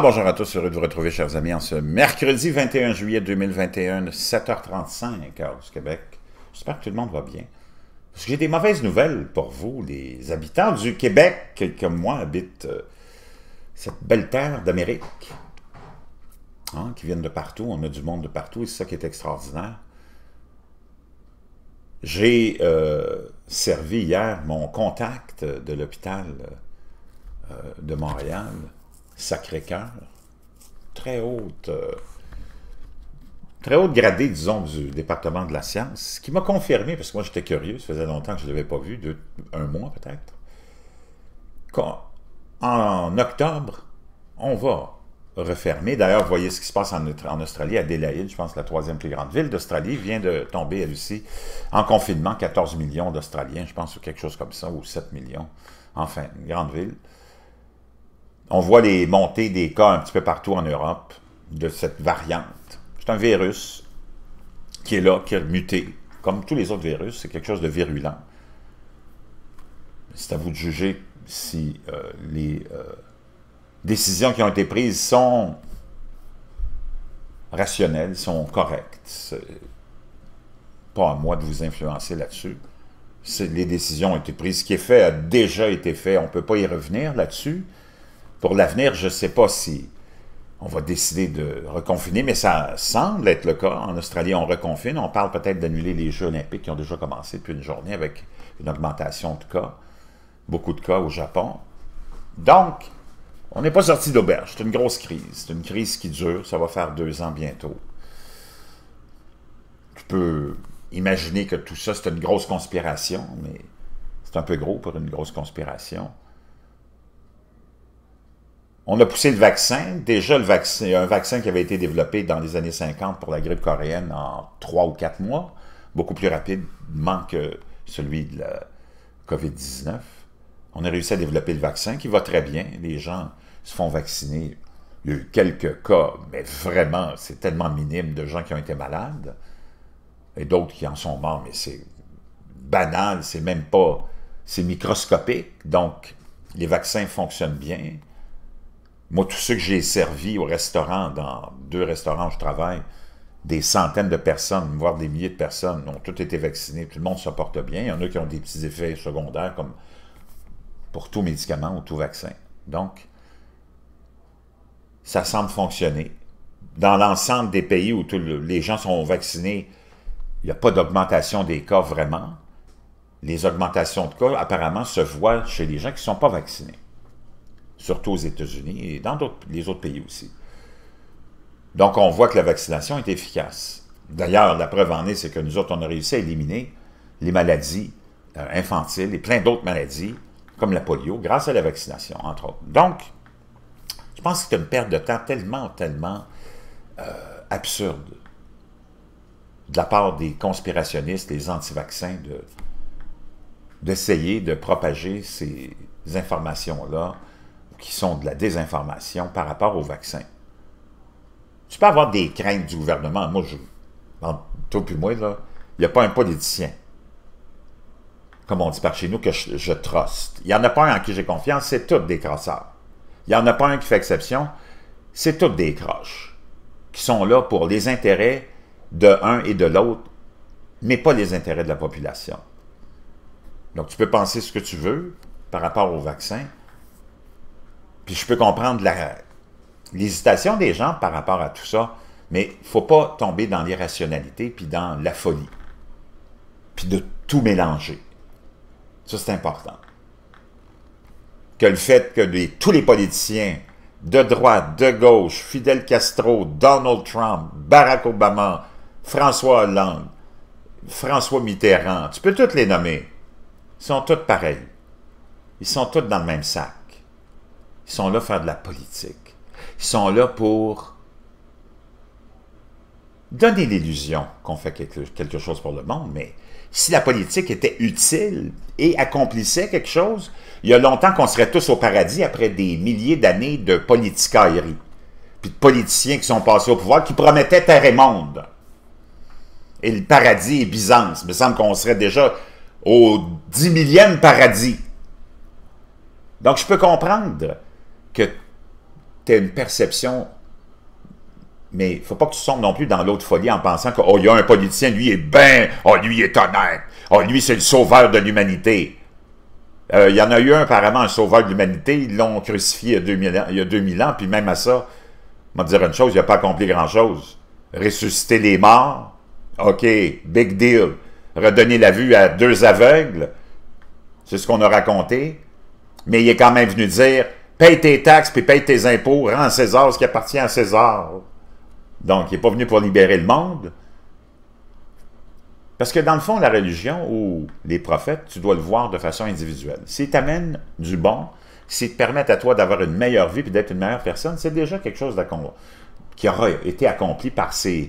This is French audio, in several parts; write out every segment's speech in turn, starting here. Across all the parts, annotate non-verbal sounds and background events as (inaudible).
bonjour à tous, heureux de vous retrouver chers amis en ce mercredi 21 juillet 2021, 7h35 heure du Québec. J'espère que tout le monde va bien. Parce que j'ai des mauvaises nouvelles pour vous, les habitants du Québec qui, comme moi, habitent euh, cette belle terre d'Amérique, hein, qui viennent de partout, on a du monde de partout, et c'est ça qui est extraordinaire. J'ai euh, servi hier mon contact de l'hôpital euh, de Montréal, Sacré-Cœur, très haute, euh, très haute gradée, disons, du département de la science, qui m'a confirmé, parce que moi j'étais curieux, ça faisait longtemps que je ne l'avais pas vu, un mois peut-être, qu'en octobre, on va refermer. D'ailleurs, vous voyez ce qui se passe en, Australie, Australie, Adélaïde, je pense la troisième plus grande ville d'Australie, vient de tomber, elle aussi, en confinement, 14 millions d'Australiens, je pense, ou quelque chose comme ça, ou 7 millions, enfin, une grande ville on voit les montées des cas un petit peu partout en Europe de cette variante. C'est un virus qui est là, qui a muté. Comme tous les autres virus, c'est quelque chose de virulent. C'est à vous de juger si euh, les euh, décisions qui ont été prises sont rationnelles, sont correctes. pas à moi de vous influencer là-dessus. Les décisions ont été prises. Ce qui est fait a déjà été fait. On ne peut pas y revenir là-dessus. Pour l'avenir, je ne sais pas si on va décider de reconfiner, mais ça semble être le cas. En Australie, on reconfine. On parle peut-être d'annuler les Jeux olympiques qui ont déjà commencé depuis une journée avec une augmentation de cas, beaucoup de cas au Japon. Donc, on n'est pas sorti d'auberge. C'est une grosse crise. C'est une crise qui dure. Ça va faire deux ans bientôt. Tu peux imaginer que tout ça, c'est une grosse conspiration, mais c'est un peu gros pour une grosse conspiration. On a poussé le vaccin. Déjà, le vaccin, un vaccin qui avait été développé dans les années 50 pour la grippe coréenne en trois ou quatre mois, beaucoup plus rapidement que celui de la COVID-19. On a réussi à développer le vaccin qui va très bien. Les gens se font vacciner. Il y a eu quelques cas, mais vraiment, c'est tellement minime de gens qui ont été malades et d'autres qui en sont morts, mais c'est banal, c'est même pas... c'est microscopique. Donc, les vaccins fonctionnent bien. Moi, tous ceux que j'ai servi au restaurant, dans deux restaurants où je travaille, des centaines de personnes, voire des milliers de personnes, ont toutes été vaccinées. Tout le monde se porte bien. Il y en a qui ont des petits effets secondaires, comme pour tout médicament ou tout vaccin. Donc, ça semble fonctionner. Dans l'ensemble des pays où tous les gens sont vaccinés, il n'y a pas d'augmentation des cas vraiment. Les augmentations de cas, apparemment, se voient chez les gens qui ne sont pas vaccinés surtout aux États-Unis et dans les autres pays aussi. Donc, on voit que la vaccination est efficace. D'ailleurs, la preuve en est, c'est que nous autres, on a réussi à éliminer les maladies euh, infantiles et plein d'autres maladies, comme la polio, grâce à la vaccination, entre autres. Donc, je pense que c'est une perte de temps tellement, tellement euh, absurde de la part des conspirationnistes, des anti-vaccins, d'essayer de propager ces informations-là qui sont de la désinformation par rapport au vaccin. Tu peux avoir des craintes du gouvernement. Moi, je, entre toi moi, il n'y a pas un politicien, comme on dit par chez nous, que je, je Il n'y en a pas un en qui j'ai confiance, c'est tous des crosseurs. Il n'y en a pas un qui fait exception, c'est tous des croches qui sont là pour les intérêts de un et de l'autre, mais pas les intérêts de la population. Donc, tu peux penser ce que tu veux par rapport au vaccin, puis je peux comprendre l'hésitation des gens par rapport à tout ça, mais il ne faut pas tomber dans l'irrationalité puis dans la folie, puis de tout mélanger. Ça, c'est important. Que le fait que tous les politiciens de droite, de gauche, Fidel Castro, Donald Trump, Barack Obama, François Hollande, François Mitterrand, tu peux toutes les nommer, ils sont tous pareils. Ils sont tous dans le même sac. Ils sont là pour faire de la politique. Ils sont là pour donner l'illusion qu'on fait quelque chose pour le monde, mais si la politique était utile et accomplissait quelque chose, il y a longtemps qu'on serait tous au paradis après des milliers d'années de politicaillerie, puis de politiciens qui sont passés au pouvoir, qui promettaient terre et monde. Et le paradis est Byzance. Il me semble qu'on serait déjà au dix millième paradis. Donc je peux comprendre que tu as une perception mais il ne faut pas que tu sombres non plus dans l'autre folie en pensant que, oh, il y a un politicien, lui, est ben, oh, lui, est honnête, oh, lui, c'est le sauveur de l'humanité. Euh, il y en a eu un, apparemment, un sauveur de l'humanité, ils l'ont crucifié il y, a 2000 ans, ans, puis même à ça, on dire une chose, il n'a pas accompli grand-chose. Ressusciter les morts, OK, big deal. Redonner la vue à deux aveugles, c'est ce qu'on a raconté, mais il est quand même venu dire, Paye tes taxes, puis paye tes impôts, rends César ce qui appartient à César. Donc, il n'est pas venu pour libérer le monde. Parce que dans le fond, la religion ou les prophètes, tu dois le voir de façon individuelle. S'ils t'amènent du bon, s'ils te permettent à toi d'avoir une meilleure vie et d'être une meilleure personne, c'est déjà quelque chose qui aura été accompli par ces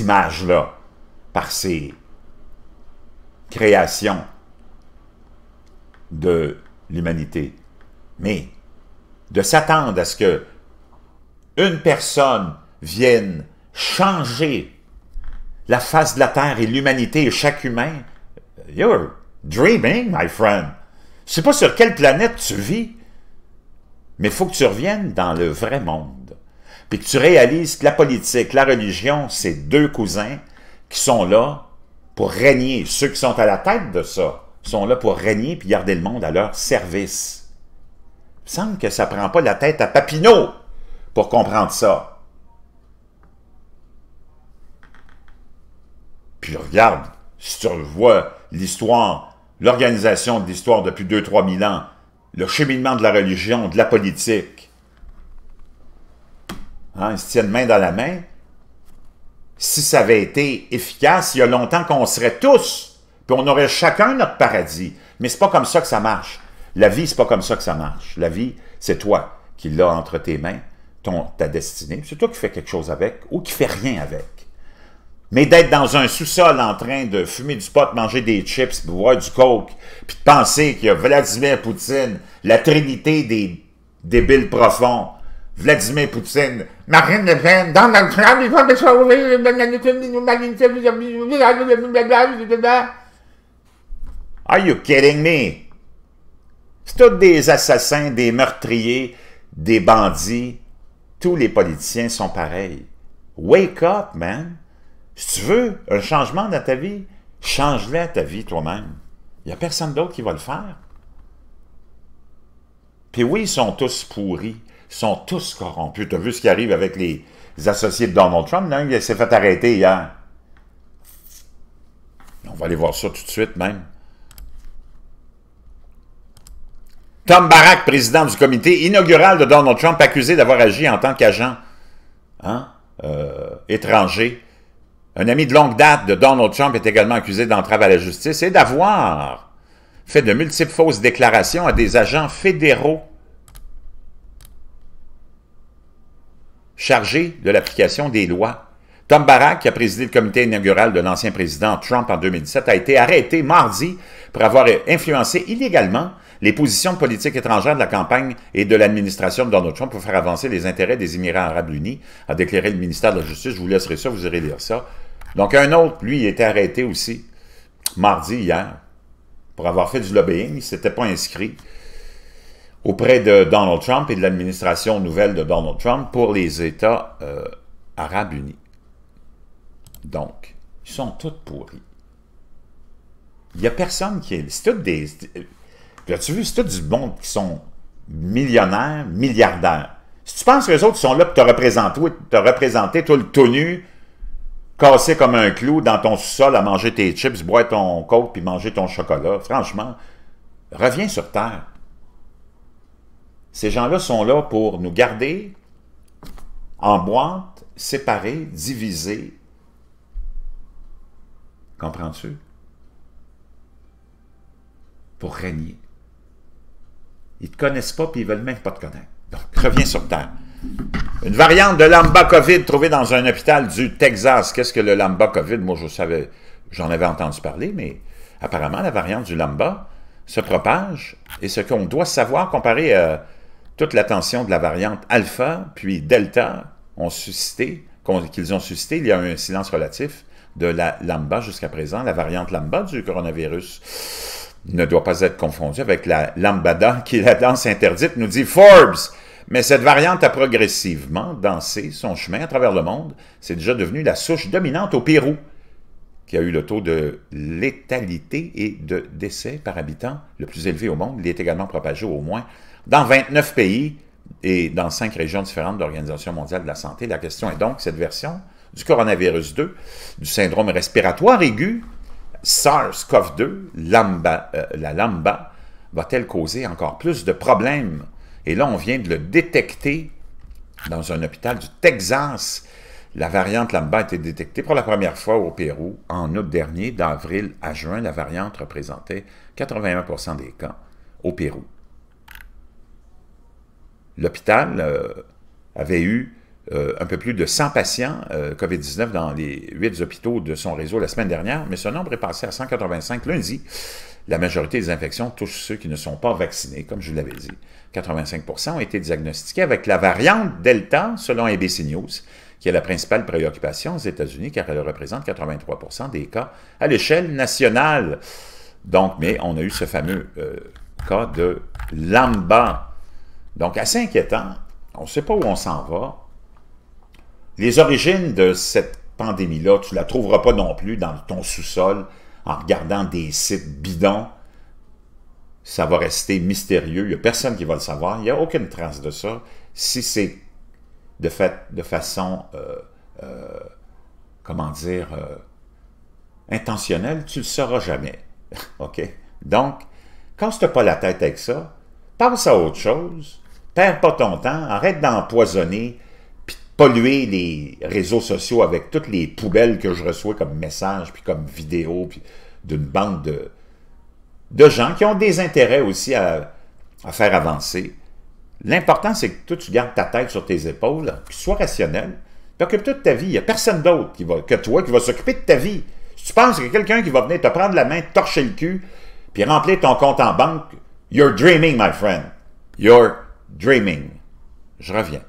images-là, par ces créations de l'humanité. Mais de s'attendre à ce que une personne vienne changer la face de la Terre et l'humanité et chaque humain, you're dreaming, my friend. Je sais pas sur quelle planète tu vis, mais il faut que tu reviennes dans le vrai monde. Puis que tu réalises que la politique, la religion, c'est deux cousins qui sont là pour régner. Ceux qui sont à la tête de ça sont là pour régner puis garder le monde à leur service semble que ça prend pas la tête à Papineau pour comprendre ça. Puis regarde, si tu revois l'histoire, l'organisation de l'histoire depuis 2-3 000 ans, le cheminement de la religion, de la politique, hein, ils se tiennent main dans la main, si ça avait été efficace, il y a longtemps qu'on serait tous, puis on aurait chacun notre paradis. Mais c'est pas comme ça que ça marche. La vie, c'est pas comme ça que ça marche. La vie, c'est toi qui l'as entre tes mains, ton, ta destinée. C'est toi qui fais quelque chose avec ou qui fais rien avec. Mais d'être dans un sous-sol en train de fumer du pot, manger des chips, boire du coke, puis de penser qu'il y a Vladimir Poutine, la trinité des débiles profonds, Vladimir Poutine, Marine Le Pen, Donald Trump, il va me sauver, Are you kidding me? C'est tous des assassins, des meurtriers, des bandits. Tous les politiciens sont pareils. Wake up, man! Si tu veux un changement dans ta vie, change-le à ta vie toi-même. Il n'y a personne d'autre qui va le faire. Puis oui, ils sont tous pourris, sont tous corrompus. Tu as vu ce qui arrive avec les associés de Donald Trump, là, il s'est fait arrêter hier. On va aller voir ça tout de suite même. Tom Barack, président du comité inaugural de Donald Trump, accusé d'avoir agi en tant qu'agent hein, euh, étranger. Un ami de longue date de Donald Trump est également accusé d'entrave à la justice et d'avoir fait de multiples fausses déclarations à des agents fédéraux chargés de l'application des lois. Tom Barack, qui a présidé le comité inaugural de l'ancien président Trump en 2017, a été arrêté mardi pour avoir influencé illégalement les positions politiques étrangères de la campagne et de l'administration de Donald Trump pour faire avancer les intérêts des Émirats arabes unis, a déclaré le ministère de la Justice. Je vous laisserai ça, vous irez lire ça. Donc, un autre, lui, il était arrêté aussi, mardi, hier, pour avoir fait du lobbying. Il ne s'était pas inscrit auprès de Donald Trump et de l'administration nouvelle de Donald Trump pour les États euh, arabes unis. Donc, ils sont tous pourris. Il n'y a personne qui est... C'est toutes des... Puis as-tu vu, c'est tout du monde qui sont millionnaires, milliardaires. Si tu penses que les autres sont là pour te représenter, te représenter tout le tout nu, cassé comme un clou dans ton sous-sol à manger tes chips, boire ton coke puis manger ton chocolat, franchement, reviens sur Terre. Ces gens-là sont là pour nous garder en boîte, séparés, divisés. Comprends-tu? Pour régner. Ils te connaissent pas, puis ils veulent même pas te connaître. Donc, (laughs) reviens sur Terre. Une variante de lamba COVID trouvée dans un hôpital du Texas. Qu'est-ce que le lamba COVID? Moi, je savais, j'en avais entendu parler, mais apparemment, la variante du lamba se propage. Et ce qu'on doit savoir comparé à toute l'attention de la variante alpha, puis delta, ont suscité, qu'ils ont suscité, il y a un silence relatif de la lamba jusqu'à présent, la variante lamba du coronavirus ne doit pas être confondu avec la lambada, qui est la danse interdite, nous dit Forbes. Mais cette variante a progressivement dansé son chemin à travers le monde. C'est déjà devenu la souche dominante au Pérou, qui a eu le taux de létalité et de décès par habitant le plus élevé au monde. Il est également propagé au moins dans 29 pays et dans cinq régions différentes de l'Organisation mondiale de la santé. La question est donc, cette version du coronavirus 2, du syndrome respiratoire aigu, SARS-CoV-2, euh, la lamba, va-t-elle causer encore plus de problèmes? Et là, on vient de le détecter dans un hôpital du Texas. La variante LAMBA a été détectée pour la première fois au Pérou en août dernier. D'avril à juin, la variante représentait 81 des cas au Pérou. L'hôpital euh, avait eu euh, un peu plus de 100 patients euh, COVID-19 dans les huit hôpitaux de son réseau la semaine dernière, mais ce nombre est passé à 185 lundi. La majorité des infections touchent ceux qui ne sont pas vaccinés, comme je l'avais dit. 85 ont été diagnostiqués avec la variante Delta, selon ABC News, qui est la principale préoccupation aux États-Unis, car elle représente 83 des cas à l'échelle nationale. Donc, mais on a eu ce fameux euh, cas de Lamba. Donc, assez inquiétant. On ne sait pas où on s'en va. Les origines de cette pandémie-là, tu ne la trouveras pas non plus dans ton sous-sol en regardant des sites bidons. Ça va rester mystérieux. Il n'y a personne qui va le savoir. Il n'y a aucune trace de ça. Si c'est de fait de façon, euh, euh, comment dire, euh, intentionnelle, tu ne le sauras jamais. (laughs) OK? Donc, quand tu pas la tête avec ça, pense à autre chose. Perds pas ton temps. Arrête d'empoisonner polluer les réseaux sociaux avec toutes les poubelles que je reçois comme messages, puis comme vidéos, puis d'une bande de, gens qui ont des intérêts aussi à, faire avancer. L'important, c'est que toi, tu gardes ta tête sur tes épaules, que tu sois rationnel, puis occupe toute ta vie. Il n'y a personne d'autre que toi qui va s'occuper de ta vie. Si tu penses que quelqu'un qui va venir te prendre la main, torcher le cul, puis remplir ton compte en banque, you're dreaming, my friend. You're dreaming. Je reviens.